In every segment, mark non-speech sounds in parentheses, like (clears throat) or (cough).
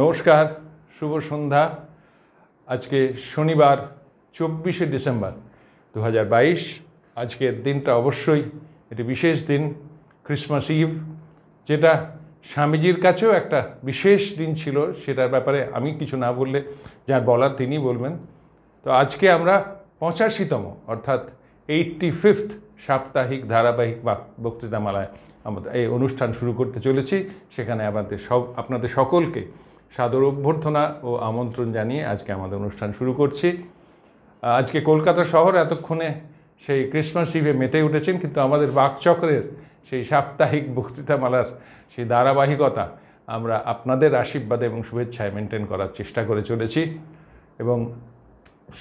নমস্কার শুভ সন্ধ্যা আজকে শনিবার চব্বিশে ডিসেম্বর দু আজকের দিনটা অবশ্যই এটি বিশেষ দিন ক্রিসমাস ইভ যেটা স্বামীজির কাছেও একটা বিশেষ দিন ছিল সেটার ব্যাপারে আমি কিছু না বললে যার বলার তিনি বলবেন তো আজকে আমরা পঁচাশিতম অর্থাৎ এইটটি ফিফথ সাপ্তাহিক ধারাবাহিক বক্তৃতামালায় আমাদের এই অনুষ্ঠান শুরু করতে চলেছি সেখানে আমাদের সব আপনাদের সকলকে সাদর অভ্যর্থনা ও আমন্ত্রণ জানিয়ে আজকে আমাদের অনুষ্ঠান শুরু করছি আজকে কলকাতা শহর এতক্ষণে সেই ক্রিসমাস ইভে মেতে উঠেছেন কিন্তু আমাদের বাকচক্রের সেই সাপ্তাহিক বক্তৃতামালার সেই ধারাবাহিকতা আমরা আপনাদের আশীর্বাদ এবং শুভেচ্ছায় মেনটেন করার চেষ্টা করে চলেছি এবং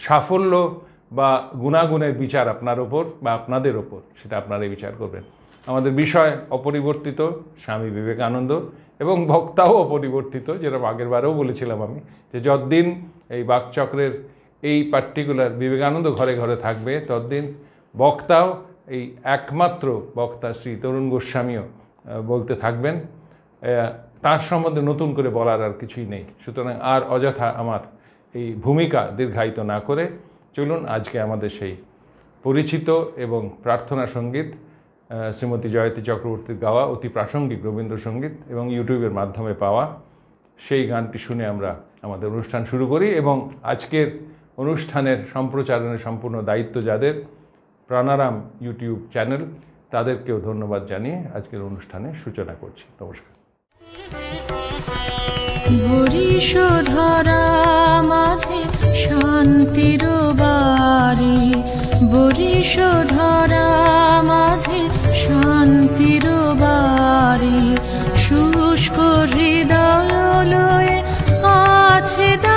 সাফল্য বা গুণাগুণের বিচার আপনার ওপর বা আপনাদের ওপর সেটা আপনারাই বিচার করবেন আমাদের বিষয় অপরিবর্তিত স্বামী বিবেকানন্দ এবং বক্তাও অপরিবর্তিত যেরকম আগের বারেও বলেছিলাম আমি যে যতদিন এই বাকচক্রের এই পার্টিকুলার বিবেকানন্দ ঘরে ঘরে থাকবে ততদিন বক্তাও এই একমাত্র বক্তা শ্রী তরুণ গোস্বামীও বলতে থাকবেন তার সম্বন্ধে নতুন করে বলার আর কিছুই নেই সুতরাং আর অযথা আমার এই ভূমিকা দীর্ঘায়িত না করে চলুন আজকে আমাদের সেই পরিচিত এবং প্রার্থনা সঙ্গীত শ্রীমতী জয়তী চক্রবর্তীর গাওয়া অতি প্রাসঙ্গিক রবীন্দ্রসঙ্গীত এবং ইউটিউবের মাধ্যমে পাওয়া সেই গানটি শুনে আমরা আমাদের অনুষ্ঠান শুরু করি এবং আজকের অনুষ্ঠানের সম্প্রচারণের সম্পূর্ণ দায়িত্ব যাদের প্রাণারাম ইউটিউব চ্যানেল তাদেরকেও ধন্যবাদ জানিয়ে আজকের অনুষ্ঠানে সূচনা করছি নমস্কার শান্তির বাড়ি বরিশোধরা মাঝে শান্তির বাড়ি শুষ্ক হৃদয় লয়ে আছে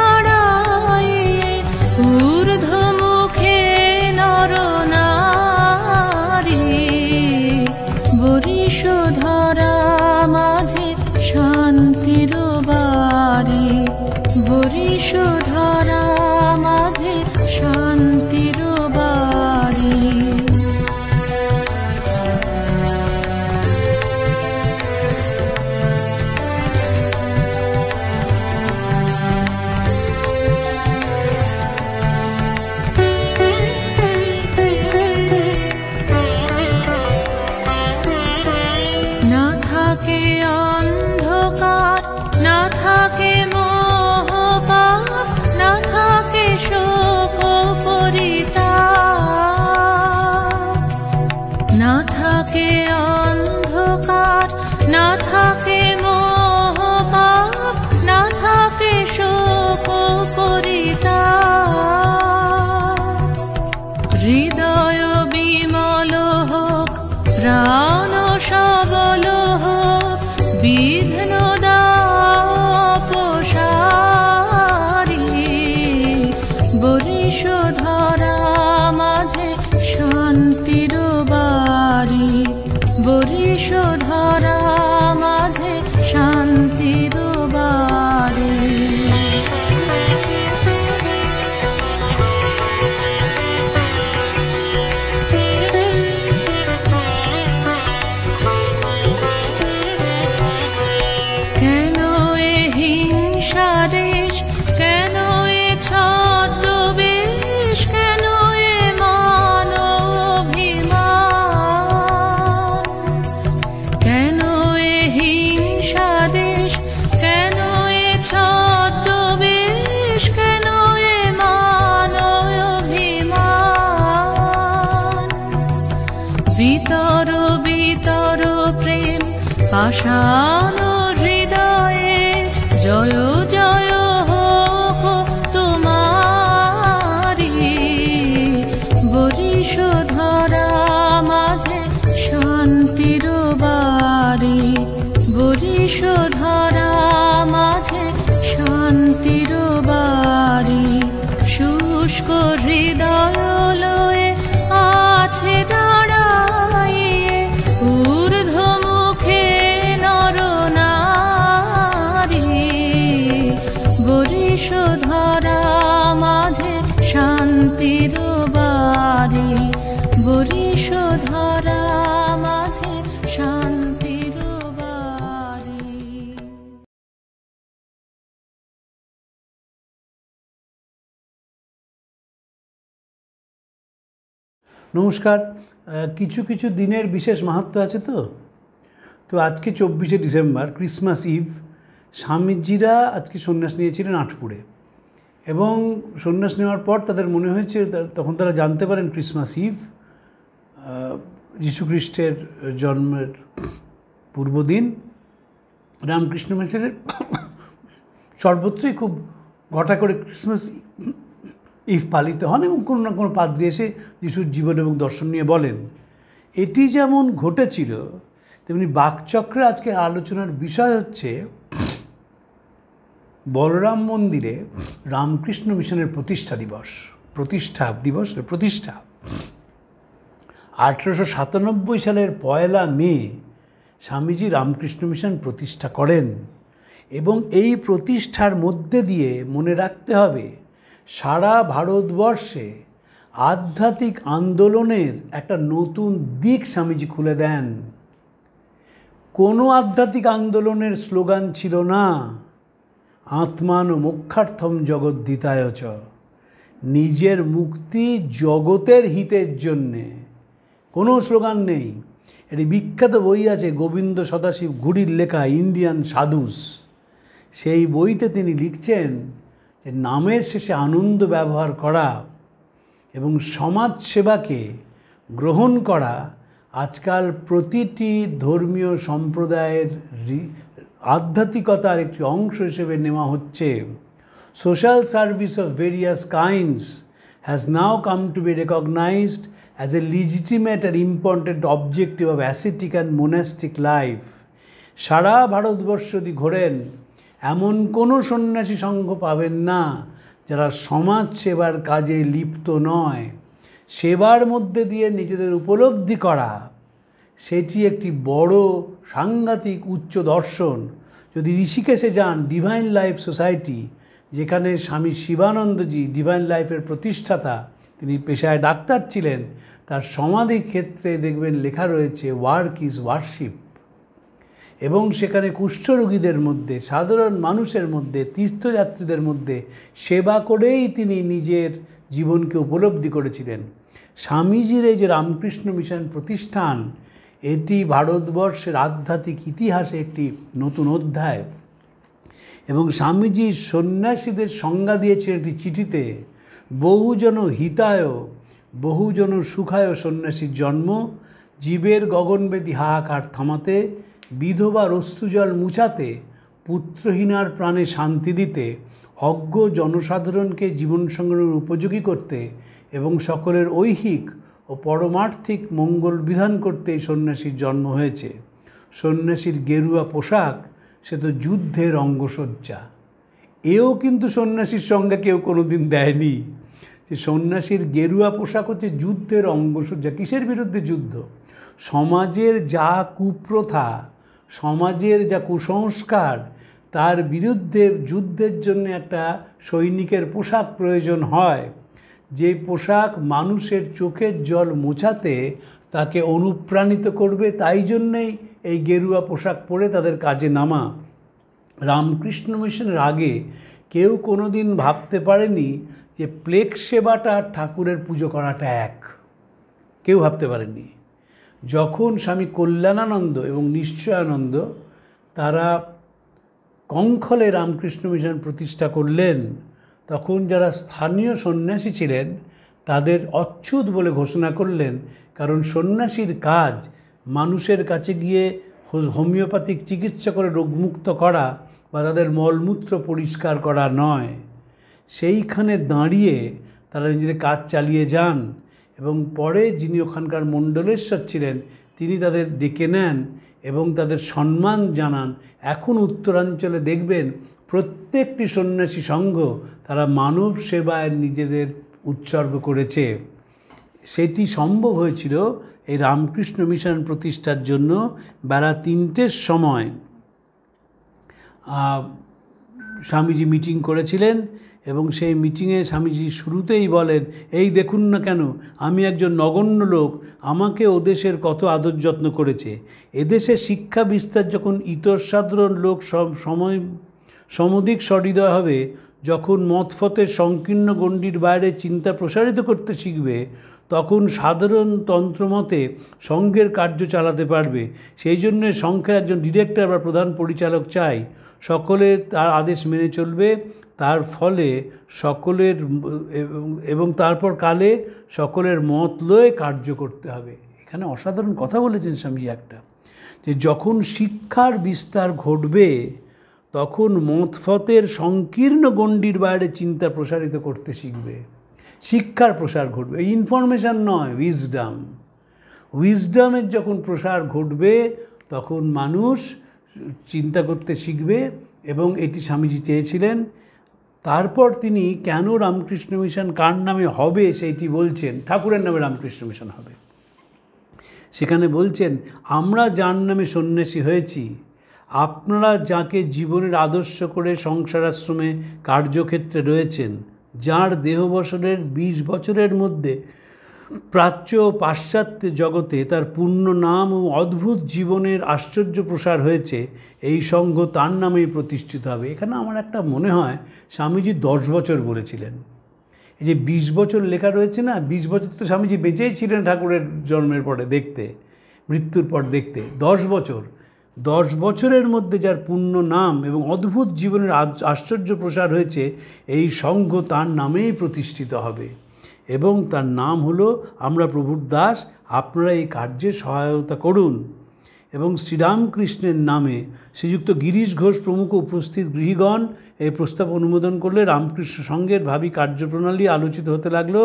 ধরা মাঝে শান্তির বাড়ি বরিশ নমস্কার কিছু কিছু দিনের বিশেষ মাহাত্ম আছে তো তো আজকে চব্বিশে ডিসেম্বর ক্রিসমাস ইভ স্বামীজিরা আজকে সন্ন্যাস নিয়েছিলেন আটপুরে এবং সন্ন্যাস নেওয়ার পর তাদের মনে হয়েছে তখন তারা জানতে পারেন ক্রিসমাস ইভ যীশুখ্রিস্টের জন্মের পূর্বদিন রামকৃষ্ণ মিশনের (coughs) সর্বত্রই খুব ঘটা করে ক্রিসমাস ইফ পালিত হন এবং কোনো না কোনো পাদ্রি এসে যিশুর জীবন এবং দর্শন নিয়ে বলেন এটি যেমন ঘটেছিল তেমনি বাকচক্রে আজকে আলোচনার বিষয় হচ্ছে বলরাম মন্দিরে রামকৃষ্ণ মিশনের প্রতিষ্ঠা দিবস প্রতিষ্ঠা দিবস প্রতিষ্ঠা আঠেরোশো সাতানব্বই সালের পয়লা মে স্বামীজি রামকৃষ্ণ মিশন প্রতিষ্ঠা করেন এবং এই প্রতিষ্ঠার মধ্যে দিয়ে মনে রাখতে হবে সারা ভারতবর্ষে আধ্যাত্মিক আন্দোলনের একটা নতুন দিক স্বামীজি খুলে দেন কোনো আধ্যাত্মিক আন্দোলনের স্লোগান ছিল না আত্মান ও মোক্ষার্থম জগদ্দিতায়চ নিজের মুক্তি জগতের হিতের জন্যে কোনো স্লোগান নেই এটি বিখ্যাত বই আছে গোবিন্দ সদাশিব ঘুড়ির লেখা ইন্ডিয়ান সাধুস সেই বইতে তিনি লিখছেন যে নামের শেষে আনন্দ ব্যবহার করা এবং সমাজ সেবাকে গ্রহণ করা আজকাল প্রতিটি ধর্মীয় সম্প্রদায়ের আধ্যাত্মিকতার একটি অংশ হিসেবে নেওয়া হচ্ছে social service of various kinds has now come to be recognized as a legitimate and important objective of ascetic and monastic life সারা ভারতবর্ষ যদি ঘোরেন এমন কোনো সন্ন্যাসী সংঘ পাবেন না যারা সমাজ সেবার কাজে লিপ্ত নয় সেবার মধ্যে দিয়ে নিজেদের উপলব্ধি করা সেটি একটি বড় সাংঘাতিক উচ্চ দর্শন যদি ঋষিকেশে যান ডিভাইন লাইফ সোসাইটি যেখানে স্বামী শিবানন্দজি ডিভাইন লাইফের প্রতিষ্ঠাতা তিনি পেশায় ডাক্তার ছিলেন তার সমাধি ক্ষেত্রে দেখবেন লেখা রয়েছে ওয়ার্ক ইজ ওয়ার্শিপ এবং সেখানে কুষ্ঠরোগীদের মধ্যে সাধারণ মানুষের মধ্যে তীর্থযাত্রীদের মধ্যে সেবা করেই তিনি নিজের জীবনকে উপলব্ধি করেছিলেন স্বামীজির এই যে রামকৃষ্ণ মিশন প্রতিষ্ঠান এটি ভারতবর্ষের আধ্যাত্মিক ইতিহাসে একটি নতুন অধ্যায় এবং স্বামীজি সন্ন্যাসীদের সংজ্ঞা দিয়েছেন একটি চিঠিতে বহুজন হিতায় বহুজন সুখায় সন্ন্যাসীর জন্ম জীবের গগনবেদী হাহাকার থামাতে বিধবা রস্তুজল মুছাতে পুত্রহীনার প্রাণে শান্তি দিতে অজ্ঞ জনসাধারণকে জীবন সংগ্রামের উপযোগী করতে এবং সকলের ঐহিক ও পরমার্থিক মঙ্গল বিধান করতে এই সন্ন্যাসীর জন্ম হয়েছে সন্ন্যাসীর গেরুয়া পোশাক সে তো যুদ্ধের অঙ্গসজ্জা এও কিন্তু সন্ন্যাসীর সঙ্গে কেউ কোনো দিন দেয়নি যে সন্ন্যাসীর গেরুয়া পোশাক হচ্ছে যুদ্ধের অঙ্গসজ্জা কিসের বিরুদ্ধে যুদ্ধ সমাজের যা কুপ্রথা সমাজের যা কুসংস্কার তার বিরুদ্ধে যুদ্ধের জন্য একটা সৈনিকের পোশাক প্রয়োজন হয় যে পোশাক মানুষের চোখের জল মোছাতে তাকে অনুপ্রাণিত করবে তাই জন্যেই এই গেরুয়া পোশাক পরে তাদের কাজে নামা রামকৃষ্ণ মিশনের আগে কেউ কোনো দিন ভাবতে পারেনি যে প্লেক সেবাটা ঠাকুরের পুজো করাটা এক কেউ ভাবতে পারেনি যখন স্বামী কল্যাণানন্দ এবং নিশ্চয়ানন্দ তারা কঙ্খলে রামকৃষ্ণ মিশন প্রতিষ্ঠা করলেন তখন যারা স্থানীয় সন্ন্যাসী ছিলেন তাদের অচ্ছুত বলে ঘোষণা করলেন কারণ সন্ন্যাসীর কাজ মানুষের কাছে গিয়ে হোমিওপ্যাথিক চিকিৎসা করে রোগমুক্ত করা বা তাদের মলমূত্র পরিষ্কার করা নয় সেইখানে দাঁড়িয়ে তারা নিজেদের কাজ চালিয়ে যান এবং পরে যিনি ওখানকার মণ্ডলেশ্বর ছিলেন তিনি তাদের ডেকে নেন এবং তাদের সম্মান জানান এখন উত্তরাঞ্চলে দেখবেন প্রত্যেকটি সন্ন্যাসী সংঘ তারা মানব সেবায় নিজেদের উৎসর্গ করেছে সেটি সম্ভব হয়েছিল এই রামকৃষ্ণ মিশন প্রতিষ্ঠার জন্য বেলা তিনটের সময় স্বামীজি মিটিং করেছিলেন এবং সেই মিটিংয়ে স্বামীজি শুরুতেই বলেন এই দেখুন না কেন আমি একজন নগণ্য লোক আমাকে ওদেশের কত আদর যত্ন করেছে এদেশে শিক্ষা বিস্তার যখন ইতর সাধারণ লোক সব সময় সমধিক সহৃদয় হবে যখন মতফতের সংকীর্ণ গণ্ডির বাইরে চিন্তা প্রসারিত করতে শিখবে তখন সাধারণ তন্ত্রমতে সঙ্ঘের কার্য চালাতে পারবে সেই জন্য সংখ্যার একজন ডিরেক্টর বা প্রধান পরিচালক চাই সকলে তার আদেশ মেনে চলবে তার ফলে সকলের এবং তারপর কালে সকলের মত লয়ে কার্য করতে হবে এখানে অসাধারণ কথা বলেছেন স্বামীজি একটা যে যখন শিক্ষার বিস্তার ঘটবে তখন মতফতের সংকীর্ণ গণ্ডির বাইরে চিন্তা প্রসারিত করতে শিখবে শিক্ষার প্রসার ঘটবে ইনফরমেশান নয় উইজডাম উইজডামের যখন প্রসার ঘটবে তখন মানুষ চিন্তা করতে শিখবে এবং এটি স্বামীজি চেয়েছিলেন তারপর তিনি কেন রামকৃষ্ণ মিশন কার নামে হবে সেইটি বলছেন ঠাকুরের নামে রামকৃষ্ণ মিশন হবে সেখানে বলছেন আমরা যার নামে সন্ন্যাসী হয়েছি আপনারা যাকে জীবনের আদর্শ করে সংসার আশ্রমে কার্যক্ষেত্রে রয়েছেন যার দেহবসরের বিশ বছরের মধ্যে প্রাচ্য ও পাশ্চাত্য জগতে তার পূর্ণ নাম ও অদ্ভুত জীবনের আশ্চর্য প্রসার হয়েছে এই সংঘ তার নামেই প্রতিষ্ঠিত হবে এখানে আমার একটা মনে হয় স্বামীজি দশ বছর বলেছিলেন এই যে বিশ বছর লেখা রয়েছে না বিশ বছর তো স্বামীজি বেঁচেই ছিলেন ঠাকুরের জন্মের পরে দেখতে মৃত্যুর পর দেখতে দশ বছর দশ বছরের মধ্যে যার পূর্ণ নাম এবং অদ্ভুত জীবনের আশ্চর্য প্রসার হয়েছে এই সংঘ তার নামেই প্রতিষ্ঠিত হবে এবং তার নাম হলো আমরা প্রভুর দাস আপনারা এই কার্যে সহায়তা করুন এবং শ্রীরামকৃষ্ণের নামে শ্রীযুক্ত গিরিশ ঘোষ প্রমুখ উপস্থিত গৃহীগণ এই প্রস্তাব অনুমোদন করলে রামকৃষ্ণ সঙ্ঘের ভাবি কার্যপ্রণালী আলোচিত হতে লাগলো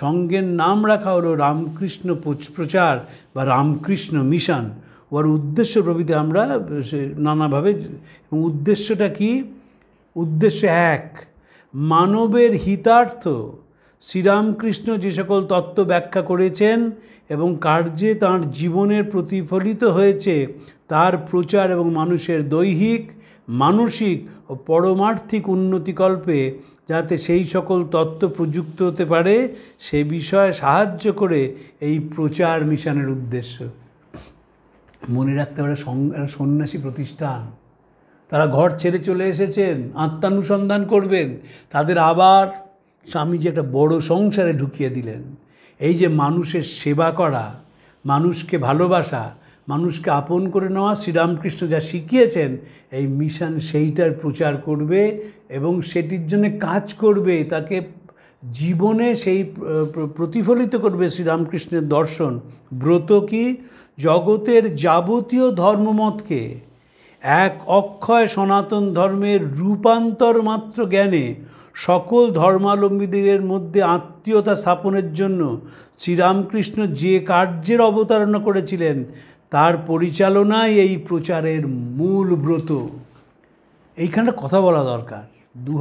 সঙ্ঘের নাম রাখা হলো রামকৃষ্ণ প্রচার বা রামকৃষ্ণ মিশন ওর উদ্দেশ্য প্রভৃতি আমরা নানাভাবে এবং উদ্দেশ্যটা কি উদ্দেশ্য এক মানবের হিতার্থ শ্রীরামকৃষ্ণ যে সকল তত্ত্ব ব্যাখ্যা করেছেন এবং কার্যে তাঁর জীবনের প্রতিফলিত হয়েছে তার প্রচার এবং মানুষের দৈহিক মানসিক ও পরমার্থিক উন্নতিকল্পে যাতে সেই সকল তত্ত্ব প্রযুক্ত হতে পারে সে বিষয়ে সাহায্য করে এই প্রচার মিশনের উদ্দেশ্য মনে রাখতে পারে সন্ন্যাসী প্রতিষ্ঠান তারা ঘর ছেড়ে চলে এসেছেন আত্মানুসন্ধান করবেন তাদের আবার স্বামীজি একটা বড় সংসারে ঢুকিয়ে দিলেন এই যে মানুষের সেবা করা মানুষকে ভালোবাসা মানুষকে আপন করে নেওয়া শ্রীরামকৃষ্ণ যা শিখিয়েছেন এই মিশন সেইটার প্রচার করবে এবং সেটির জন্য কাজ করবে তাকে জীবনে সেই প্রতিফলিত করবে শ্রীরামকৃষ্ণের দর্শন ব্রত কি জগতের যাবতীয় ধর্মমতকে এক অক্ষয় সনাতন ধর্মের রূপান্তর মাত্র জ্ঞানে সকল ধর্মাবলম্বীদের মধ্যে আত্মীয়তা স্থাপনের জন্য শ্রীরামকৃষ্ণ যে কার্যের অবতারণা করেছিলেন তার পরিচালনায় এই প্রচারের মূল ব্রত এইখানটা কথা বলা দরকার দু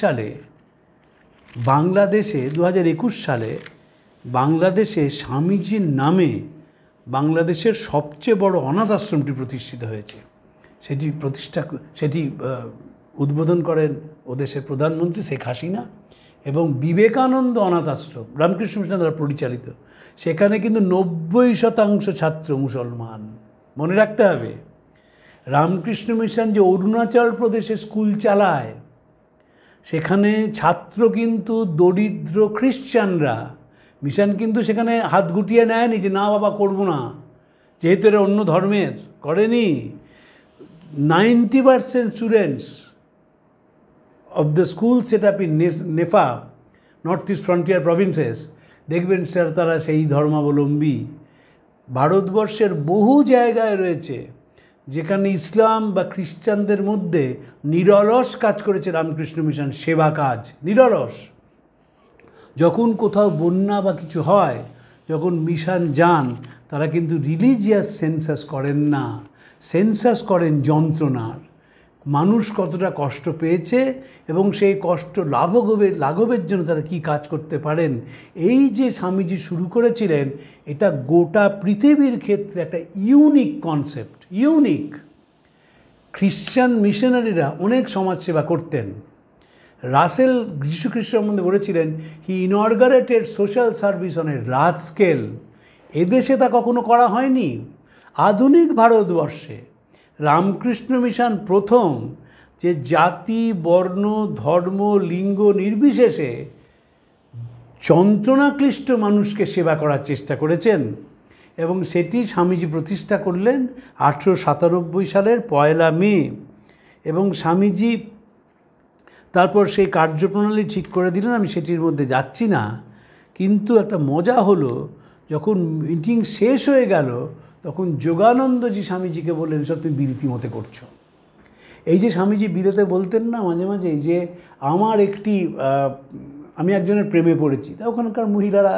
সালে বাংলাদেশে দু সালে বাংলাদেশে স্বামীজির নামে বাংলাদেশের সবচেয়ে বড় অনাথ আশ্রমটি প্রতিষ্ঠিত হয়েছে সেটি প্রতিষ্ঠা সেটি উদ্বোধন করেন ও দেশের প্রধানমন্ত্রী শেখ হাসিনা এবং বিবেকানন্দ অনাথ আশ্রম রামকৃষ্ণ মিশন দ্বারা পরিচালিত সেখানে কিন্তু নব্বই শতাংশ ছাত্র মুসলমান মনে রাখতে হবে রামকৃষ্ণ মিশন যে অরুণাচল প্রদেশে স্কুল চালায় সেখানে ছাত্র কিন্তু দরিদ্র খ্রিশ্চানরা মিশন কিন্তু সেখানে হাত গুটিয়ে নেয়নি যে না বাবা করবো না যেহেতু এরা অন্য ধর্মের করেনি 90 percent students of the school set up in NEFA north east frontier provinces দেখবেন স্যার তারা সেই ধর্মাবলম্বী ভারতবর্ষের বহু জায়গায় রয়েছে যেখানে ইসলাম বা খ্রিস্টানদের মধ্যে নিরলস কাজ করেছে রামকৃষ্ণ মিশন সেবা কাজ নিরলস যখন কোথাও বন্যা বা কিছু হয় যখন মিশন যান তারা কিন্তু রিলিজিয়াস সেন্সাস করেন না সেন্সাস করেন যন্ত্রণার মানুষ কতটা কষ্ট পেয়েছে এবং সেই কষ্ট লাভগবের লাঘবের জন্য তারা কি কাজ করতে পারেন এই যে স্বামীজি শুরু করেছিলেন এটা গোটা পৃথিবীর ক্ষেত্রে একটা ইউনিক কনসেপ্ট ইউনিক খ্রিশ্চান মিশনারিরা অনেক সমাজসেবা করতেন রাসেল যীশুখ্রিস্ট সম্বন্ধে বলেছিলেন he inaugurated social service on a large scale এদেশে তা কখনো করা হয়নি আধুনিক ভারতবর্ষে রামকৃষ্ণ মিশন প্রথম যে জাতি বর্ণ ধর্ম লিঙ্গ নির্বিশেষে যন্ত্রণাক্লিষ্ট মানুষকে সেবা করার চেষ্টা করেছেন এবং সেটি স্বামীজি প্রতিষ্ঠা করলেন আঠেরো সাতানব্বই সালের পয়লা মে এবং স্বামীজি তারপর সেই কার্যপ্রণালী ঠিক করে দিলেন আমি সেটির মধ্যে যাচ্ছি না কিন্তু একটা মজা হলো যখন মিটিং শেষ হয়ে গেল তখন যোগানন্দজি স্বামীজিকে বললেন সব তুমি বিরতি মতে করছো এই যে স্বামীজি বিরেতে বলতেন না মাঝে মাঝে যে আমার একটি আমি একজনের প্রেমে পড়েছি তা ওখানকার মহিলারা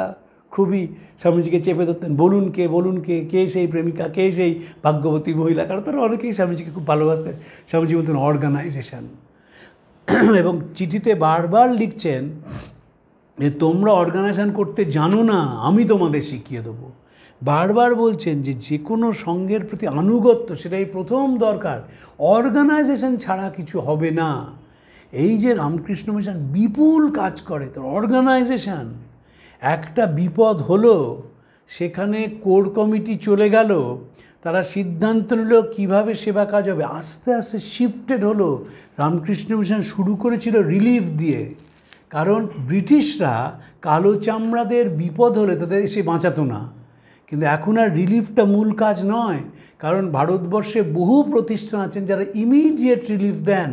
খুবই স্বামীজিকে চেপে ধরতেন বলুন কে বলুন কে কে সেই প্রেমিকা কে সেই ভাগ্যবতী মহিলা কারণ তারা অনেকেই স্বামীজিকে খুব ভালোবাসতেন স্বামীজি বলতেন অর্গানাইজেশান (clears throat) এবং চিঠিতে বারবার লিখছেন যে তোমরা অর্গানাইজেশান করতে জানো না আমি তোমাদের শিখিয়ে দেবো বারবার বলছেন যে যে কোনো সঙ্ঘের প্রতি আনুগত্য সেটাই প্রথম দরকার অর্গানাইজেশন ছাড়া কিছু হবে না এই যে রামকৃষ্ণ মিশন বিপুল কাজ করে তোর অর্গানাইজেশান একটা বিপদ হলো সেখানে কোর কমিটি চলে গেল তারা সিদ্ধান্ত নিল কীভাবে সেবা কাজ হবে আস্তে আস্তে শিফটেড হলো রামকৃষ্ণ মিশন শুরু করেছিল রিলিফ দিয়ে কারণ ব্রিটিশরা কালো চামড়াদের বিপদ হলে তাদের এসে বাঁচাতো না কিন্তু এখন আর রিলিফটা মূল কাজ নয় কারণ ভারতবর্ষে বহু প্রতিষ্ঠান আছেন যারা ইমিডিয়েট রিলিফ দেন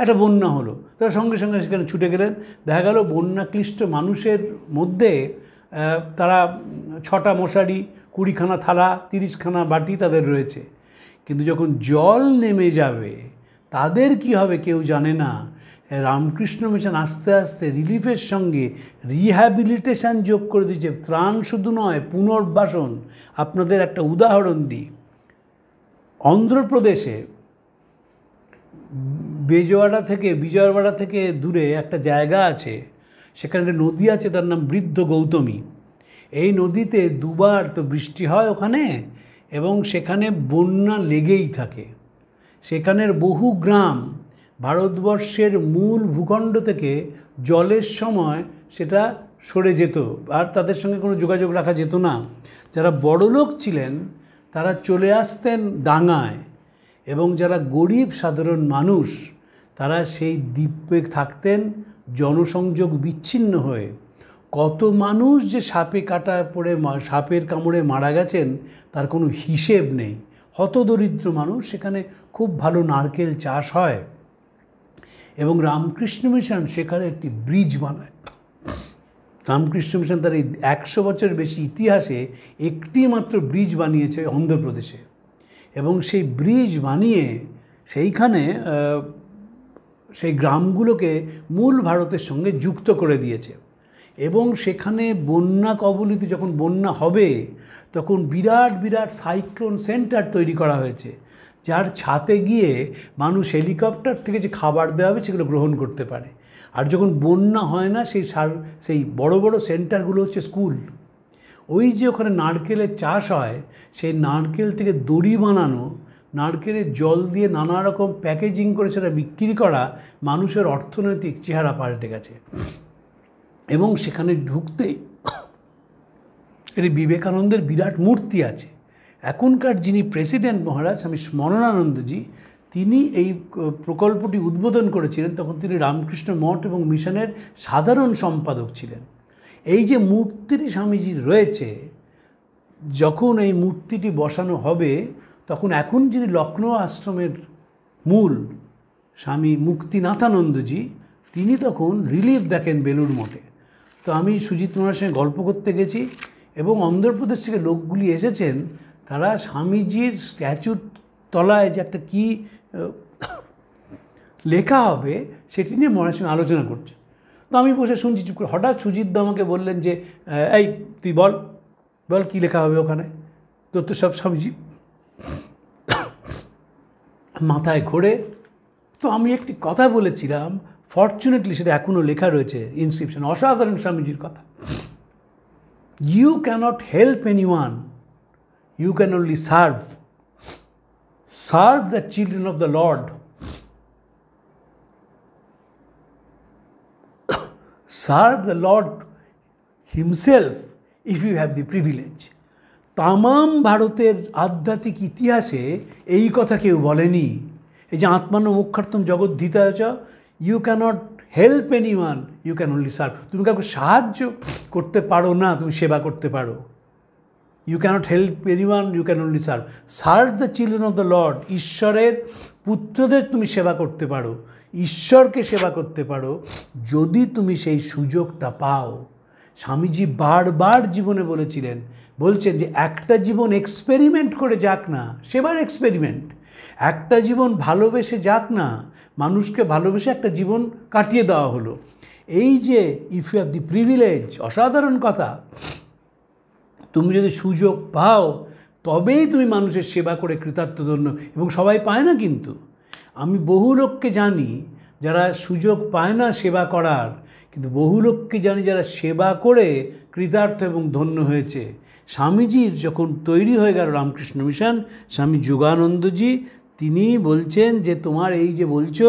একটা বন্যা হলো তারা সঙ্গে সঙ্গে সেখানে ছুটে গেলেন দেখা গেল বন্যাক্লিষ্ট মানুষের মধ্যে তারা ছটা মশারি কুড়িখানা থালা তিরিশখানা বাটি তাদের রয়েছে কিন্তু যখন জল নেমে যাবে তাদের কি হবে কেউ জানে না হ্যাঁ, রামকৃষ্ণ মিশন আস্তে আস্তে রিলিফের সঙ্গে রিহ্যাবিলিটেশান যোগ করে দিয়েছে ত্রাণ শুধু নয় পুনর্বাসন আপনাদের একটা উদাহরণ দিই অন্ধ্রপ্রদেশে বেজওয়াড়া থেকে বিজয়ওয়াড়া থেকে দূরে একটা জায়গা আছে সেখানে একটা নদী আছে তার নাম বৃদ্ধ গৌতমী এই নদীতে দুবার তো বৃষ্টি হয় ওখানে এবং সেখানে বন্যা লেগেই থাকে সেখানের বহু গ্রাম ভারতবর্ষের মূল ভূখণ্ড থেকে জলের সময় সেটা সরে যেত আর তাদের সঙ্গে কোনো যোগাযোগ রাখা যেত না যারা বড়লোক ছিলেন তারা চলে আসতেন ডাঙায় এবং যারা গরিব সাধারণ মানুষ তারা সেই দ্বীপে থাকতেন জনসংযোগ বিচ্ছিন্ন হয়ে কত মানুষ যে সাপে কাটা পড়ে সাপের কামড়ে মারা গেছেন তার কোনো হিসেব নেই হতদরিদ্র মানুষ সেখানে খুব ভালো নারকেল চাষ হয় এবং রামকৃষ্ণ মিশন সেখানে একটি ব্রিজ বানায় রামকৃষ্ণ মিশন তার এই একশো বছর বেশি ইতিহাসে একটি মাত্র ব্রিজ বানিয়েছে অন্ধ্রপ্রদেশে এবং সেই ব্রিজ বানিয়ে সেইখানে সেই গ্রামগুলোকে মূল ভারতের সঙ্গে যুক্ত করে দিয়েছে এবং সেখানে বন্যা কবলিত যখন বন্যা হবে তখন বিরাট বিরাট সাইক্লোন সেন্টার তৈরি করা হয়েছে যার ছাতে গিয়ে মানুষ হেলিকপ্টার থেকে যে খাবার দেওয়া হবে সেগুলো গ্রহণ করতে পারে আর যখন বন্যা হয় না সেই সার সেই বড় বড় সেন্টারগুলো হচ্ছে স্কুল ওই যে ওখানে নারকেলের চাষ হয় সেই নারকেল থেকে দড়ি বানানো নারকেলের জল দিয়ে নানা রকম প্যাকেজিং করে সেটা বিক্রি করা মানুষের অর্থনৈতিক চেহারা পাল্টে গেছে এবং সেখানে ঢুকতেই এটি বিবেকানন্দের বিরাট মূর্তি আছে এখনকার যিনি প্রেসিডেন্ট মহারাজ স্বামী স্মরণানন্দজি তিনি এই প্রকল্পটি উদ্বোধন করেছিলেন তখন তিনি রামকৃষ্ণ মঠ এবং মিশনের সাধারণ সম্পাদক ছিলেন এই যে মূর্তিটি স্বামীজি রয়েছে যখন এই মূর্তিটি বসানো হবে তখন এখন যিনি লক্ষ্ণৌ আশ্রমের মূল স্বামী মুক্তিনাথানন্দজি তিনি তখন রিলিফ দেখেন বেলুর মঠে তো আমি সুজিত মোহনের সঙ্গে গল্প করতে গেছি এবং অন্ধ্রপ্রদেশ থেকে লোকগুলি এসেছেন তারা স্বামীজির স্ট্যাচুর তলায় যে একটা কী লেখা হবে সেটি নিয়ে মনের সঙ্গে আলোচনা করছে তো আমি বসে শুনছি চুপ করে হঠাৎ সুজিত আমাকে বললেন যে এই তুই বল বল কী লেখা হবে ওখানে তোর তো সব স্বামীজি মাথায় ঘোরে তো আমি একটি কথা বলেছিলাম ফর্চুনেটলি সেটা এখনও লেখা রয়েছে ইনস্ক্রিপশন অসাধারণ স্বামীজির কথা you cannot help any one you can only serve. Serve the children of the Lord. (coughs) serve the Lord Himself if you have the privilege. তামাম ভারতের আধ্যাত্মিক ইতিহাসে এই কথা কেউ বলেনি এই যে আত্মান মুখ্যার্থম জগদ্ধিতা চ you cannot help any one you can only serve তুমি কাউকে সাহায্য করতে পারো না তুমি সেবা করতে পারো you cannot help one you can only serve serve the children of the Lord ঈশ্বরের পুত্রদের তুমি সেবা করতে পারো ঈশ্বরকে সেবা করতে পারো যদি তুমি সেই সুযোগটা পাও স্বামীজি বারবার জীবনে বলেছিলেন বলছেন যে একটা জীবন এক্সপেরিমেন্ট করে যাক না সেবার এক্সপেরিমেন্ট একটা জীবন ভালোবেসে যাক না মানুষকে ভালোবেসে একটা জীবন কাটিয়ে দেওয়া হলো এই যে if you have the privilege অসাধারণ কথা তুমি যদি সুযোগ পাও তবেই তুমি মানুষের সেবা করে কৃতার্থ ধন্য এবং সবাই পায় না কিন্তু আমি বহু লোককে জানি যারা সুযোগ পায় না সেবা করার কিন্তু বহু লোককে জানি যারা সেবা করে কৃতার্থ এবং ধন্য হয়েছে স্বামীজির যখন তৈরি হয়ে গেল রামকৃষ্ণ মিশন স্বামী যোগানন্দজি তিনি বলছেন যে তোমার এই যে বলছো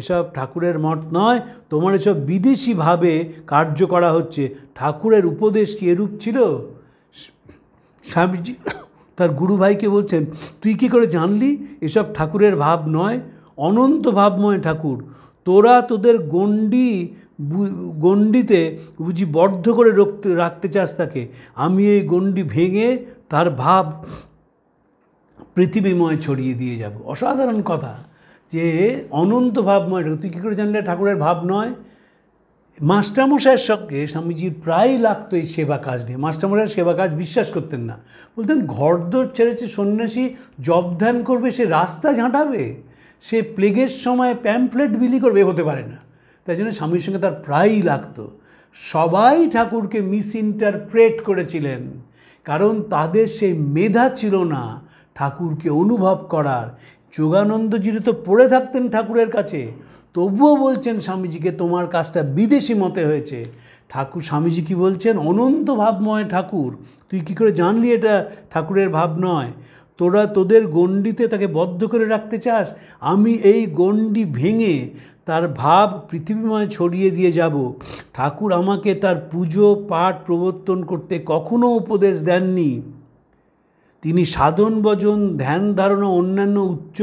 এসব ঠাকুরের মত নয় তোমার এসব বিদেশিভাবে কার্য করা হচ্ছে ঠাকুরের উপদেশ কি এরূপ ছিল স্বামীজি তার গুরু ভাইকে বলছেন তুই কি করে জানলি এসব ঠাকুরের ভাব নয় অনন্ত ভাবময় ঠাকুর তোরা তোদের গণ্ডি গণ্ডিতে বুঝি বদ্ধ করে রখতে রাখতে চাস তাকে আমি এই গণ্ডি ভেঙে তার ভাব পৃথিবীময় ছড়িয়ে দিয়ে যাব অসাধারণ কথা যে অনন্ত ভাবময় তুই কী করে জানলে ঠাকুরের ভাব নয় মাস্টারমশাইয়ের সঙ্গে স্বামীজির প্রায় লাগতো এই সেবা কাজ নিয়ে মাস্টারমশাই সেবা কাজ বিশ্বাস করতেন না বলতেন ঘরদোর ছেড়েছে সন্ন্যাসী ধ্যান করবে সে রাস্তা ঝাঁটাবে সে প্লেগের সময় প্যাম্পলেট বিলি করবে হতে পারে না তাই জন্য স্বামীর সঙ্গে তার প্রায়ই লাগতো সবাই ঠাকুরকে মিস ইন্টারপ্রেট করেছিলেন কারণ তাদের সেই মেধা ছিল না ঠাকুরকে অনুভব করার যোগানন্দজিরে তো পড়ে থাকতেন ঠাকুরের কাছে তবুও বলছেন স্বামীজিকে তোমার কাজটা বিদেশি মতে হয়েছে ঠাকুর স্বামীজি কি বলছেন অনন্ত ভাবময় ঠাকুর তুই কি করে জানলি এটা ঠাকুরের ভাব নয় তোরা তোদের গণ্ডিতে তাকে বদ্ধ করে রাখতে চাস আমি এই গণ্ডি ভেঙে তার ভাব পৃথিবীময় ছড়িয়ে দিয়ে যাব ঠাকুর আমাকে তার পুজো পাঠ প্রবর্তন করতে কখনো উপদেশ দেননি তিনি সাধন বজন ধ্যান ধারণা অন্যান্য উচ্চ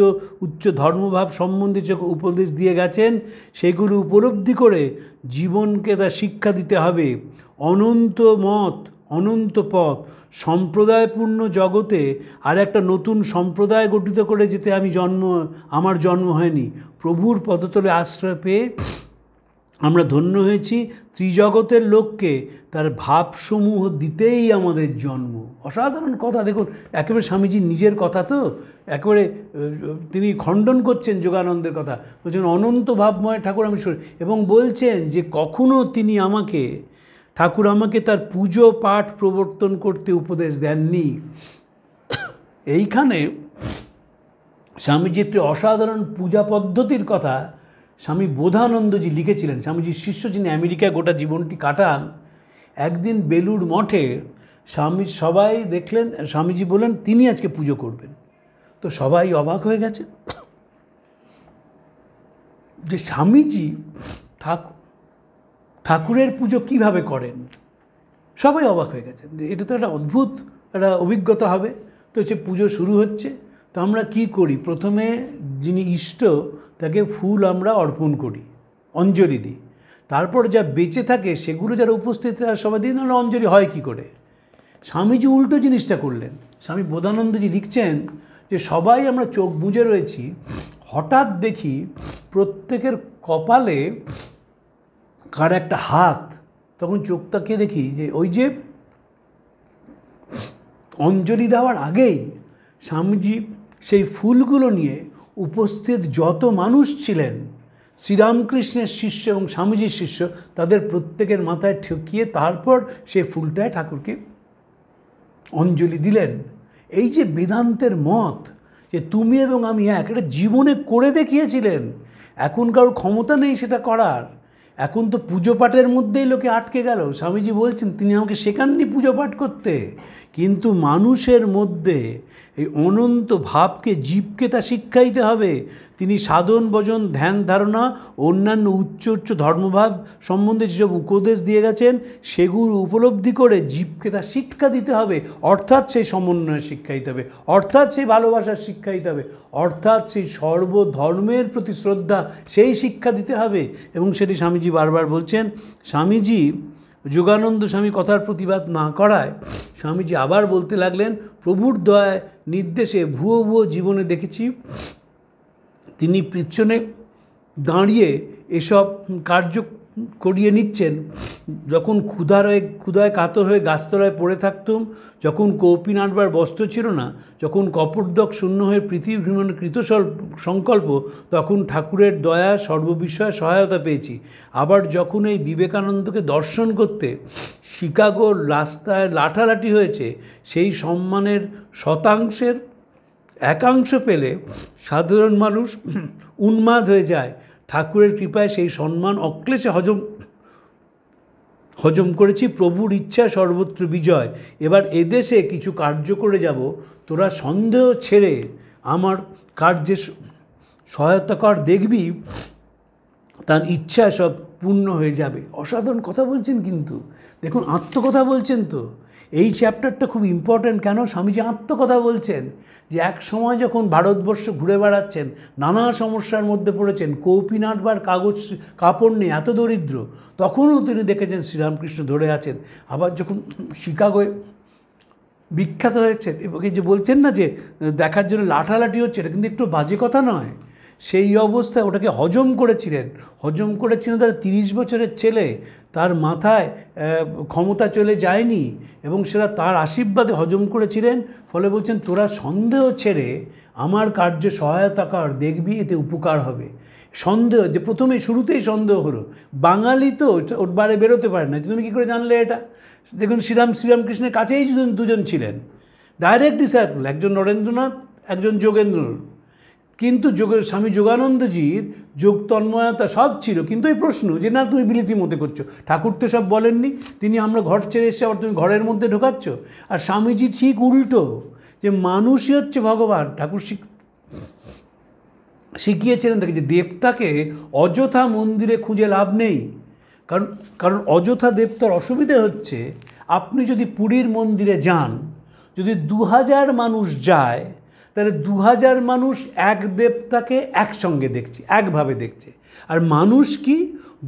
উচ্চ ধর্মভাব সম্বন্ধে যে উপদেশ দিয়ে গেছেন সেগুলো উপলব্ধি করে জীবনকে তা শিক্ষা দিতে হবে অনন্ত মত অনন্ত পথ সম্প্রদায়পূর্ণ জগতে আর একটা নতুন সম্প্রদায় গঠিত করে যেতে আমি জন্ম আমার জন্ম হয়নি প্রভুর পদতলে আশ্রয় পেয়ে আমরা ধন্য হয়েছি ত্রিজগতের লোককে তার ভাবসমূহ দিতেই আমাদের জন্ম অসাধারণ কথা দেখুন একেবারে স্বামীজি নিজের কথা তো একেবারে তিনি খণ্ডন করছেন যোগানন্দের কথা বলছেন অনন্ত ভাবময় ঠাকুর আমি শুনি এবং বলছেন যে কখনও তিনি আমাকে ঠাকুর আমাকে তার পুজো পাঠ প্রবর্তন করতে উপদেশ দেননি (coughs) এইখানে স্বামীজির একটি অসাধারণ পূজা পদ্ধতির কথা স্বামী বোধানন্দজি লিখেছিলেন স্বামীজির শিষ্য যিনি আমেরিকায় গোটা জীবনটি কাটান একদিন বেলুড় মঠে স্বামী সবাই দেখলেন স্বামীজি বলেন তিনি আজকে পুজো করবেন তো সবাই অবাক হয়ে গেছে যে স্বামীজি ঠাকুর ঠাকুরের পুজো কিভাবে করেন সবাই অবাক হয়ে গেছেন এটা তো একটা অদ্ভুত একটা অভিজ্ঞতা হবে তো হচ্ছে পুজো শুরু হচ্ছে তো আমরা কি করি প্রথমে যিনি ইষ্ট তাকে ফুল আমরা অর্পণ করি অঞ্জলি দিই তারপর যা বেঁচে থাকে সেগুলো যারা উপস্থিত তারা সবাই দিই নাহলে অঞ্জলি হয় কি করে স্বামীজি উল্টো জিনিসটা করলেন স্বামী বোধানন্দজি লিখছেন যে সবাই আমরা চোখ বুঝে রয়েছি হঠাৎ দেখি প্রত্যেকের কপালে কার একটা হাত তখন চোখ তাকিয়ে দেখি যে ওই যে অঞ্জলি দেওয়ার আগেই স্বামীজি সেই ফুলগুলো নিয়ে উপস্থিত যত মানুষ ছিলেন শ্রীরামকৃষ্ণের শিষ্য এবং স্বামীজির শিষ্য তাদের প্রত্যেকের মাথায় ঠেকিয়ে তারপর সেই ফুলটায় ঠাকুরকে অঞ্জলি দিলেন এই যে বেদান্তের মত যে তুমি এবং আমি এক এটা জীবনে করে দেখিয়েছিলেন এখন কারোর ক্ষমতা নেই সেটা করার এখন তো পুজো পাঠের মধ্যেই লোকে আটকে গেল স্বামীজি বলছেন তিনি আমাকে শেখাননি পুজো পাঠ করতে কিন্তু মানুষের মধ্যে এই অনন্ত ভাবকে জীবকে তা শিক্ষা দিতে হবে তিনি সাধন বজন ধ্যান ধারণা অন্যান্য উচ্চ উচ্চ ধর্মভাব সম্বন্ধে যেসব উপদেশ দিয়ে গেছেন সেগুলো উপলব্ধি করে জীবকে তা শিক্ষা দিতে হবে অর্থাৎ সেই সমন্বয়ের শিক্ষা দিতে হবে অর্থাৎ সেই ভালোবাসার শিক্ষা দিতে হবে অর্থাৎ সেই সর্বধর্মের প্রতি শ্রদ্ধা সেই শিক্ষা দিতে হবে এবং সেটি স্বামী গুরুজি বারবার বলছেন স্বামীজি যোগানন্দ স্বামী কথার প্রতিবাদ না করায় স্বামীজি আবার বলতে লাগলেন প্রভুর দয়ায় নির্দেশে ভুয়ো ভুয়ো জীবনে দেখেছি তিনি পিছনে দাঁড়িয়ে এসব কার্য করিয়ে নিচ্ছেন যখন ক্ষুধার হয়ে ক্ষুধায় কাতর হয়ে গাছতলায় পড়ে থাকতুম যখন কৌপিন আটবার বস্ত্র ছিল না যখন কপটদক শূন্য হয়ে পৃথিবী ভ্রমণের কৃত সংকল্প তখন ঠাকুরের দয়া সর্ববিষয়ে সহায়তা পেয়েছি আবার যখন এই বিবেকানন্দকে দর্শন করতে শিকাগোর রাস্তায় লাঠালাঠি হয়েছে সেই সম্মানের শতাংশের একাংশ পেলে সাধারণ মানুষ উন্মাদ হয়ে যায় ঠাকুরের কৃপায় সেই সম্মান অক্লেশে হজম হজম করেছি প্রভুর ইচ্ছা সর্বত্র বিজয় এবার এদেশে কিছু কার্য করে যাব তোরা সন্দেহ ছেড়ে আমার কার্যে সহায়তা কর দেখবি তার ইচ্ছা সব পূর্ণ হয়ে যাবে অসাধারণ কথা বলছেন কিন্তু দেখুন আত্মকথা বলছেন তো এই চ্যাপ্টারটা খুব ইম্পর্ট্যান্ট কেন স্বামীজি আত্মকথা বলছেন যে এক সময় যখন ভারতবর্ষ ঘুরে বেড়াচ্ছেন নানা সমস্যার মধ্যে পড়েছেন কৌপিনাট বার কাগজ কাপড় নেই এত দরিদ্র তখনও তিনি দেখেছেন শ্রীরামকৃষ্ণ ধরে আছেন আবার যখন শিকাগোয় বিখ্যাত হয়েছেন এবং যে বলছেন না যে দেখার জন্য লাঠালাঠি হচ্ছে এটা কিন্তু একটু বাজে কথা নয় সেই অবস্থায় ওটাকে হজম করেছিলেন হজম করেছিলেন তার তিরিশ বছরের ছেলে তার মাথায় ক্ষমতা চলে যায়নি এবং সেটা তার আশীর্বাদে হজম করেছিলেন ফলে বলছেন তোরা সন্দেহ ছেড়ে আমার কার্য সহায়তা কর দেখবি এতে উপকার হবে সন্দেহ যে প্রথমে শুরুতেই সন্দেহ হলো বাঙালি তো ওর বারে বেরোতে পারে না তুমি কী করে জানলে এটা দেখুন শ্রীরাম শ্রীরামকৃষ্ণের কাছেই দুজন ছিলেন ডাইরেক্ট ডিসাইপল একজন নরেন্দ্রনাথ একজন যোগেন্দ্র কিন্তু যোগ স্বামী যোগানন্দজির যোগ তন্ময়তা সব ছিল কিন্তু এই প্রশ্ন যে না তুমি বিলিতি মতে করছো ঠাকুর তো সব বলেননি তিনি আমরা ঘর ছেড়ে এসে আবার তুমি ঘরের মধ্যে ঢোকাচ্ছ আর স্বামীজি ঠিক উল্টো যে মানুষই হচ্ছে ভগবান ঠাকুর শিখ শিখিয়েছিলেন তাকে যে দেবতাকে অযথা মন্দিরে খুঁজে লাভ নেই কারণ কারণ অযথা দেবতার অসুবিধে হচ্ছে আপনি যদি পুরীর মন্দিরে যান যদি দু হাজার মানুষ যায় তাহলে দু হাজার মানুষ এক দেবতাকে একসঙ্গে দেখছে একভাবে দেখছে আর মানুষ কি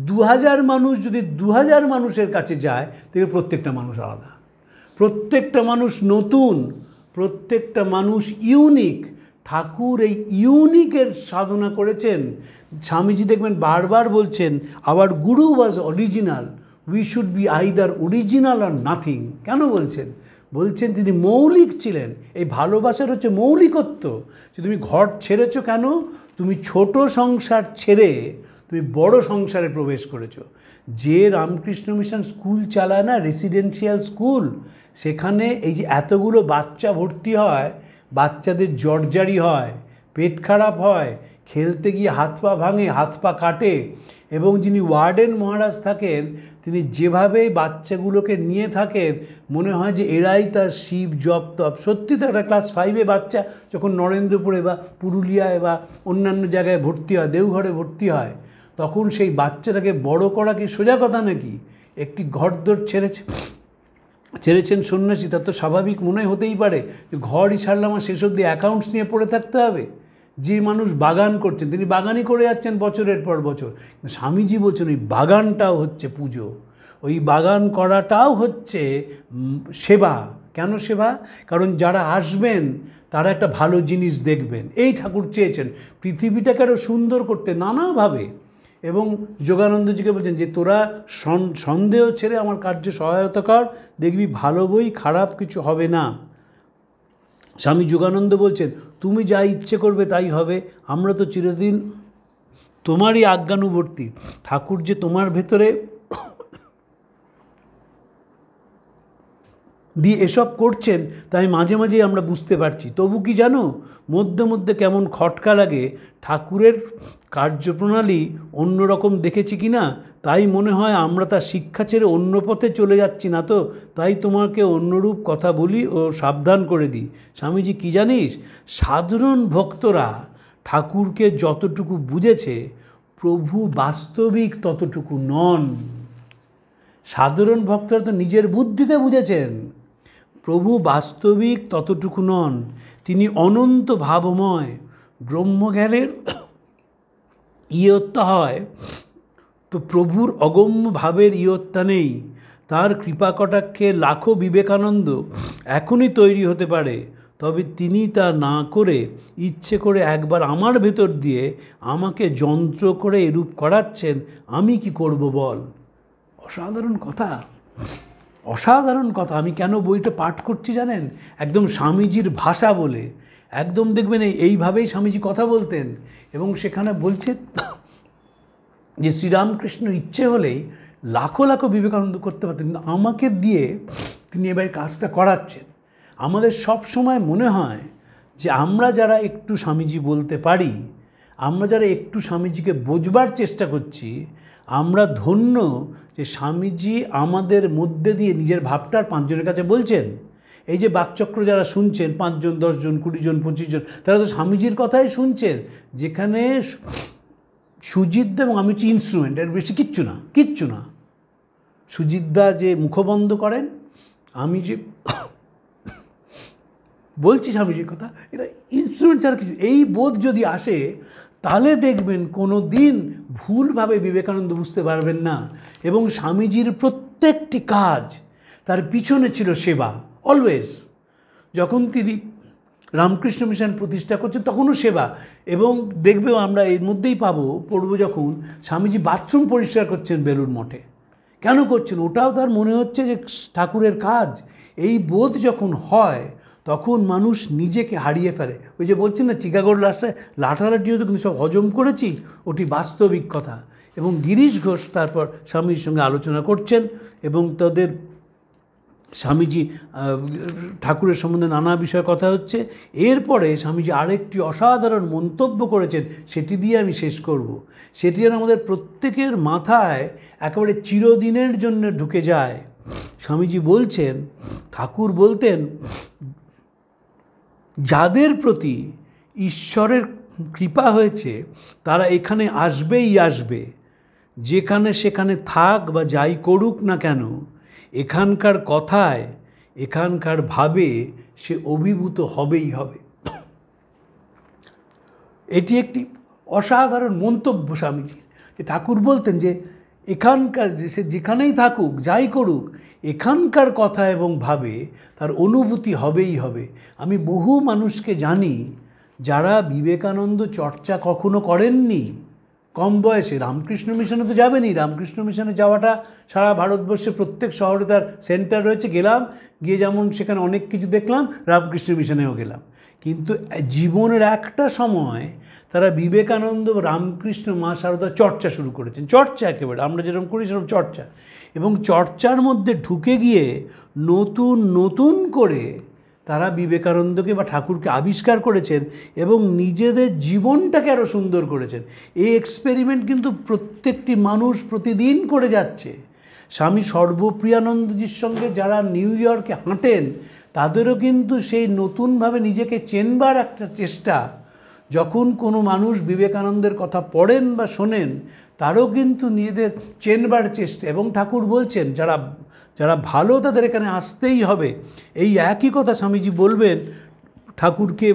দু হাজার মানুষ যদি দু হাজার মানুষের কাছে যায় তাহলে প্রত্যেকটা মানুষ আলাদা প্রত্যেকটা মানুষ নতুন প্রত্যেকটা মানুষ ইউনিক ঠাকুর এই ইউনিকের সাধনা করেছেন স্বামীজি দেখবেন বারবার বলছেন our guru was original we should be either original or nothing কেন বলছেন বলছেন তিনি মৌলিক ছিলেন এই ভালোবাসার হচ্ছে মৌলিকত্ব যে তুমি ঘর ছেড়েছ কেন তুমি ছোট সংসার ছেড়ে তুমি বড় সংসারে প্রবেশ করেছ যে রামকৃষ্ণ মিশন স্কুল চালায় না রেসিডেন্সিয়াল স্কুল সেখানে এই যে এতগুলো বাচ্চা ভর্তি হয় বাচ্চাদের জর্জারি হয় পেট খারাপ হয় খেলতে গিয়ে হাত পা ভাঙে হাত পা কাটে এবং যিনি ওয়ার্ডেন মহারাজ থাকেন তিনি যেভাবে বাচ্চাগুলোকে নিয়ে থাকেন মনে হয় যে এরাই তার শিব জপ তপ সত্যি তো একটা ক্লাস ফাইভে বাচ্চা যখন নরেন্দ্রপুরে বা পুরুলিয়ায় বা অন্যান্য জায়গায় ভর্তি হয় দেওঘরে ভর্তি হয় তখন সেই বাচ্চাটাকে বড় করা কি সোজা কথা নাকি একটি ঘরদোর ছেড়েছে ছেড়েছেন সন্ন্যাসী তার তো স্বাভাবিক মনে হতেই পারে ঘরই ছাড়লাম আর সেসব দিয়ে অ্যাকাউন্টস নিয়ে পড়ে থাকতে হবে যে মানুষ বাগান করছেন তিনি বাগানই করে যাচ্ছেন বছরের পর বছর স্বামীজি বলছেন ওই বাগানটাও হচ্ছে পুজো ওই বাগান করাটাও হচ্ছে সেবা কেন সেবা কারণ যারা আসবেন তারা একটা ভালো জিনিস দেখবেন এই ঠাকুর চেয়েছেন পৃথিবীটাকে আরও সুন্দর করতে নানাভাবে এবং যোগানন্দজিকে বলছেন যে তোরা সন্দেহ ছেড়ে আমার কার্যে সহায়তা কর দেখবি ভালো বই খারাপ কিছু হবে না স্বামী যোগানন্দ বলছেন তুমি যা ইচ্ছে করবে তাই হবে আমরা তো চিরদিন তোমারই আজ্ঞানুবর্তী ঠাকুর যে তোমার ভেতরে দিয়ে এসব করছেন তাই মাঝে মাঝে আমরা বুঝতে পারছি তবু কি জানো মধ্যে মধ্যে কেমন খটকা লাগে ঠাকুরের কার্যপ্রণালী অন্যরকম দেখেছি কি না তাই মনে হয় আমরা তার শিক্ষা ছেড়ে অন্য পথে চলে যাচ্ছি না তো তাই তোমাকে অন্যরূপ কথা বলি ও সাবধান করে দিই স্বামীজি কি জানিস সাধারণ ভক্তরা ঠাকুরকে যতটুকু বুঝেছে প্রভু বাস্তবিক ততটুকু নন সাধারণ ভক্তরা তো নিজের বুদ্ধিতে বুঝেছেন প্রভু বাস্তবিক ততটুকু নন তিনি অনন্ত ভাবময় ব্রহ্মজ্ঞানের ইয়ত্তা হয় তো প্রভুর অগম্য ভাবের ইয়ত্তা নেই তার কৃপা কটাক্ষে লাখো বিবেকানন্দ এখনই তৈরি হতে পারে তবে তিনি তা না করে ইচ্ছে করে একবার আমার ভেতর দিয়ে আমাকে যন্ত্র করে এরূপ করাচ্ছেন আমি কি করব বল অসাধারণ কথা অসাধারণ কথা আমি কেন বইটা পাঠ করছি জানেন একদম স্বামীজির ভাষা বলে একদম দেখবেন এইভাবেই স্বামীজি কথা বলতেন এবং সেখানে বলছে যে শ্রীরামকৃষ্ণ ইচ্ছে হলেই লাখো লাখো বিবেকানন্দ করতে পারতেন কিন্তু আমাকে দিয়ে তিনি এবার কাজটা করাচ্ছেন আমাদের সব সময় মনে হয় যে আমরা যারা একটু স্বামীজি বলতে পারি আমরা যারা একটু স্বামীজিকে বোঝবার চেষ্টা করছি আমরা ধন্য যে স্বামীজি আমাদের মধ্যে দিয়ে নিজের ভাবটার পাঁচজনের কাছে বলছেন এই যে বাকচক্র যারা শুনছেন পাঁচজন দশজন কুড়িজন পঁচিশজন তারা তো স্বামীজির কথাই শুনছেন যেখানে সুজিদ্দা এবং আমি হচ্ছি ইনস্ট্রুমেন্ট এর বেশি কিচ্ছু না কিচ্ছু না সুজিদ্দা যে মুখবন্ধ করেন আমি যে (coughs) বলছি স্বামীজির কথা এটা ইনস্ট্রুমেন্ট ছাড়া কিছু এই বোধ যদি আসে তাহলে দেখবেন কোনো দিন ভুলভাবে বিবেকানন্দ বুঝতে পারবেন না এবং স্বামীজির প্রত্যেকটি কাজ তার পিছনে ছিল সেবা অলওয়েজ যখন তিনি রামকৃষ্ণ মিশন প্রতিষ্ঠা করছেন তখনও সেবা এবং দেখবেও আমরা এর মধ্যেই পাবো পড়বো যখন স্বামীজি বাথরুম পরিষ্কার করছেন বেলুর মঠে কেন করছেন ওটাও তার মনে হচ্ছে যে ঠাকুরের কাজ এই বোধ যখন হয় তখন মানুষ নিজেকে হারিয়ে ফেলে ওই যে বলছেন না চিকাগোর লাশে লাঠালাঠিও তো কিন্তু সব হজম করেছি ওটি বাস্তবিক কথা এবং গিরিশ ঘোষ তারপর স্বামীর সঙ্গে আলোচনা করছেন এবং তাদের স্বামীজি ঠাকুরের সম্বন্ধে নানা বিষয়ে কথা হচ্ছে এরপরে স্বামীজি আরেকটি অসাধারণ মন্তব্য করেছেন সেটি দিয়ে আমি শেষ করব। সেটি যেন আমাদের প্রত্যেকের মাথায় একেবারে চিরদিনের জন্য ঢুকে যায় স্বামীজি বলছেন ঠাকুর বলতেন যাদের প্রতি ঈশ্বরের কৃপা হয়েছে তারা এখানে আসবেই আসবে যেখানে সেখানে থাক বা যাই করুক না কেন এখানকার কথায় এখানকার ভাবে সে অভিভূত হবেই হবে এটি একটি অসাধারণ মন্তব্য স্বামীজির ঠাকুর বলতেন যে এখানকার সে যেখানেই থাকুক যাই করুক এখানকার কথা এবং ভাবে তার অনুভূতি হবেই হবে আমি বহু মানুষকে জানি যারা বিবেকানন্দ চর্চা কখনো করেননি কম বয়সে রামকৃষ্ণ মিশনে তো যাবেনি রামকৃষ্ণ মিশনে যাওয়াটা সারা ভারতবর্ষে প্রত্যেক শহরে তার সেন্টার রয়েছে গেলাম গিয়ে যেমন সেখানে অনেক কিছু দেখলাম রামকৃষ্ণ মিশনেও গেলাম কিন্তু জীবনের একটা সময় তারা বিবেকানন্দ রামকৃষ্ণ মা সারদা চর্চা শুরু করেছেন চর্চা একেবারে আমরা যেরকম করি সেরকম চর্চা এবং চর্চার মধ্যে ঢুকে গিয়ে নতুন নতুন করে তারা বিবেকানন্দকে বা ঠাকুরকে আবিষ্কার করেছেন এবং নিজেদের জীবনটাকে আরও সুন্দর করেছেন এই এক্সপেরিমেন্ট কিন্তু প্রত্যেকটি মানুষ প্রতিদিন করে যাচ্ছে স্বামী সর্বপ্রিয়ানন্দজির সঙ্গে যারা নিউ ইয়র্কে হাঁটেন তাদেরও কিন্তু সেই নতুনভাবে নিজেকে চেনবার একটা চেষ্টা যখন কোনো মানুষ বিবেকানন্দের কথা পড়েন বা শোনেন তারও কিন্তু নিজেদের চেনবার চেষ্টা এবং ঠাকুর বলছেন যারা যারা ভালো তাদের এখানে আসতেই হবে এই একই কথা স্বামীজি বলবেন ঠাকুরকে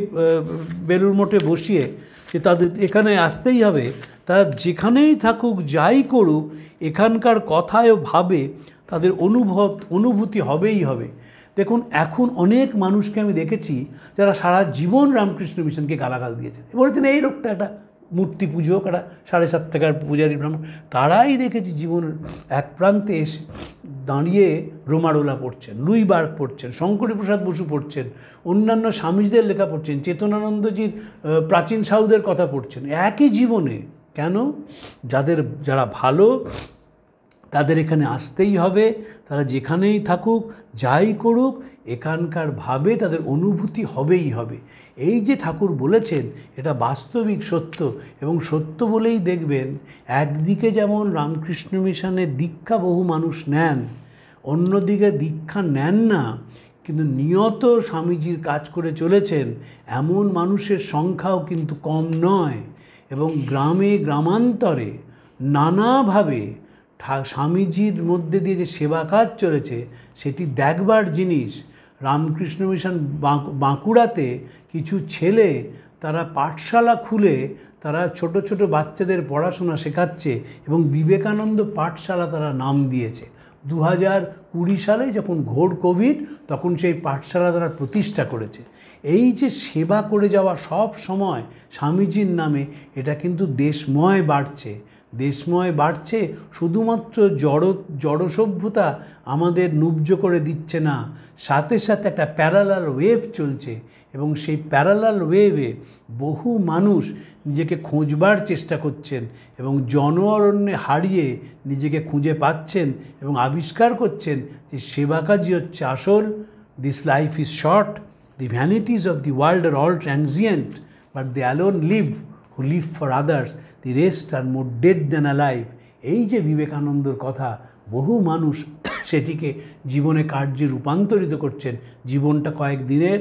বেলুর মঠে বসিয়ে যে তাদের এখানে আসতেই হবে তারা যেখানেই থাকুক যাই করুক এখানকার কথায় ভাবে তাদের অনুভব অনুভূতি হবেই হবে দেখুন এখন অনেক মানুষকে আমি দেখেছি যারা সারা জীবন রামকৃষ্ণ মিশনকে গালাগাল দিয়েছেন বলেছেন এই লোকটা একটা মূর্তি পুজোক একটা সাড়ে সাত টাকার পূজারি ব্রাহ্মণ তারাই দেখেছি জীবনের এক প্রান্তে এসে দাঁড়িয়ে রোমারোলা পড়ছেন লুই বার্গ পড়ছেন শঙ্করীপ্রসাদ বসু পড়ছেন অন্যান্য স্বামীজদের লেখা পড়ছেন চেতনানন্দজির প্রাচীন সাউদের কথা পড়ছেন একই জীবনে কেন যাদের যারা ভালো তাদের এখানে আসতেই হবে তারা যেখানেই থাকুক যাই করুক এখানকার ভাবে তাদের অনুভূতি হবেই হবে এই যে ঠাকুর বলেছেন এটা বাস্তবিক সত্য এবং সত্য বলেই দেখবেন একদিকে যেমন রামকৃষ্ণ মিশনে দীক্ষা বহু মানুষ নেন অন্যদিকে দীক্ষা নেন না কিন্তু নিয়ত স্বামীজির কাজ করে চলেছেন এমন মানুষের সংখ্যাও কিন্তু কম নয় এবং গ্রামে গ্রামান্তরে নানাভাবে স্বামীজির মধ্যে দিয়ে যে সেবা কাজ চলেছে সেটি দেখবার জিনিস রামকৃষ্ণ মিশন বাঁকুড়াতে কিছু ছেলে তারা পাঠশালা খুলে তারা ছোট ছোট বাচ্চাদের পড়াশোনা শেখাচ্ছে এবং বিবেকানন্দ পাঠশালা তারা নাম দিয়েছে দু হাজার কুড়ি সালে যখন ঘোর কোভিড তখন সেই পাঠশালা তারা প্রতিষ্ঠা করেছে এই যে সেবা করে যাওয়া সব সময় স্বামীজির নামে এটা কিন্তু দেশময় বাড়ছে দেশময় বাড়ছে শুধুমাত্র জড় জড়সভ্যতা আমাদের নুব্জ করে দিচ্ছে না সাথে সাথে একটা প্যারালাল ওয়েভ চলছে এবং সেই প্যারালাল ওয়েভে বহু মানুষ নিজেকে খোঁজবার চেষ্টা করছেন এবং জন অরণ্যে হারিয়ে নিজেকে খুঁজে পাচ্ছেন এবং আবিষ্কার করছেন যে সেবা কাজই হচ্ছে আসল this life is short the vanities of the world are all transient but they alone live who live for others the rest are more dead than life এই যে বিবেকানন্দর কথা বহু মানুষ সেটিকে জীবনে কার্যে রূপান্তরিত করছেন জীবনটা কয়েক দিনের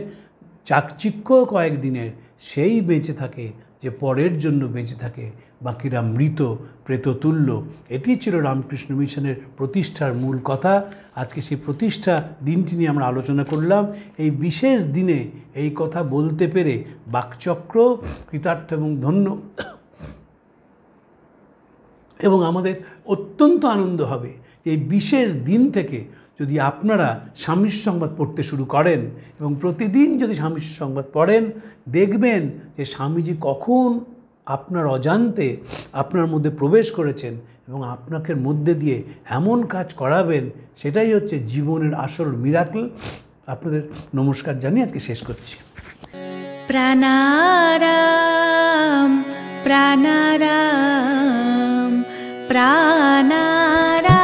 চাকচিক্য কয়েক দিনের সেই বেঁচে থাকে যে পরের জন্য বেঁচে থাকে বাকিরা মৃত প্রেততুল্য এটি ছিল রামকৃষ্ণ মিশনের প্রতিষ্ঠার মূল কথা আজকে সেই প্রতিষ্ঠা দিনটি নিয়ে আমরা আলোচনা করলাম এই বিশেষ দিনে এই কথা বলতে পেরে বাকচক্র কৃতার্থ এবং ধন্য এবং আমাদের অত্যন্ত আনন্দ হবে যে এই বিশেষ দিন থেকে যদি আপনারা স্বামীর সংবাদ পড়তে শুরু করেন এবং প্রতিদিন যদি স্বামীর সংবাদ পড়েন দেখবেন যে স্বামীজি কখন আপনার অজান্তে আপনার মধ্যে প্রবেশ করেছেন এবং আপনাকে মধ্যে দিয়ে এমন কাজ করাবেন সেটাই হচ্ছে জীবনের আসল মিরাকল আপনাদের নমস্কার জানিয়ে আজকে শেষ করছি প্রাণারাম প্রাণারাম প্রাণারাম